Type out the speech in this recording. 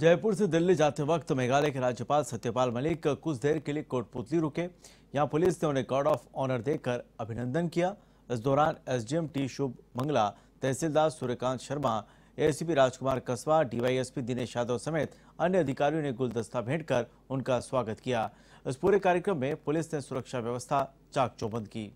जयपुर से दिल्ली जाते वक्त मेघालय के राज्यपाल सत्यपाल मलिक कुछ देर के लिए कोटपुतली रुके यहां पुलिस ने उन्हें गार्ड ऑफ ऑनर देकर अभिनंदन किया इस दौरान SDM T Shubh Mangala tehsildar Suryakant Sharma ACP Rajkumar कस्बा डीवाईएसपी दिनेश यादव समेत अन्य अधिकारियों ने गुलदस्ता भेंट कर उनका स्वागत किया इस पूरे कार्यक्रम में पुलिस ने सुरक्षा व्यवस्था चाक चौबंद की